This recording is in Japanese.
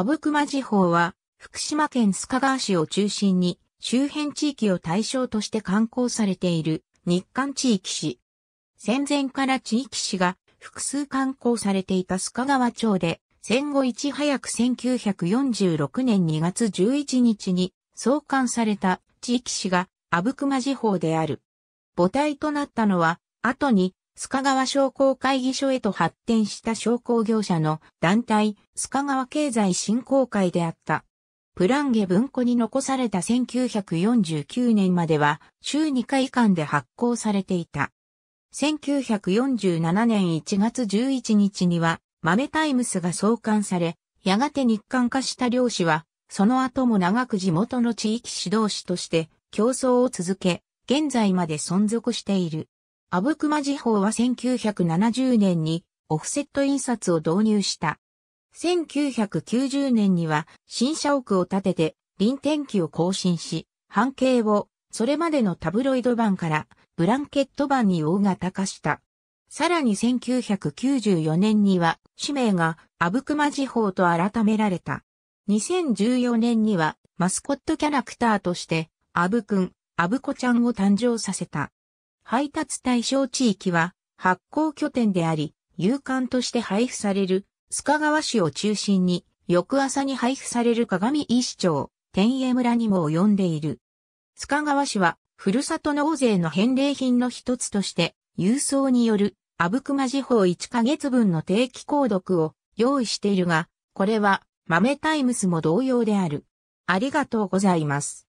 阿武隈地方は、福島県須賀川市を中心に、周辺地域を対象として観光されている日韓地域市。戦前から地域市が複数観光されていた須賀川町で、戦後いち早く1946年2月11日に創刊された地域市が阿武隈地方である。母体となったのは、後に須賀川商工会議所へと発展した商工業者の団体、須賀川経済振興会であった。プランゲ文庫に残された1949年までは週2回間で発行されていた。1947年1月11日には豆タイムスが創刊され、やがて日刊化した漁師は、その後も長く地元の地域指導士として競争を続け、現在まで存続している。アブクマ時報は1970年にオフセット印刷を導入した。1990年には新社屋を建てて臨天気を更新し、半径をそれまでのタブロイド版からブランケット版に大型化した。さらに1994年には氏名がアブクマ時報と改められた。2014年にはマスコットキャラクターとして、アブくん、アブ子ちゃんを誕生させた。配達対象地域は発行拠点であり、有刊として配布される須賀川市を中心に、翌朝に配布される鏡井市長、天栄村にも及んでいる。須賀川市は、ふるさと納税の返礼品の一つとして、郵送による、阿武隈地方1ヶ月分の定期購読を用意しているが、これは、豆タイムスも同様である。ありがとうございます。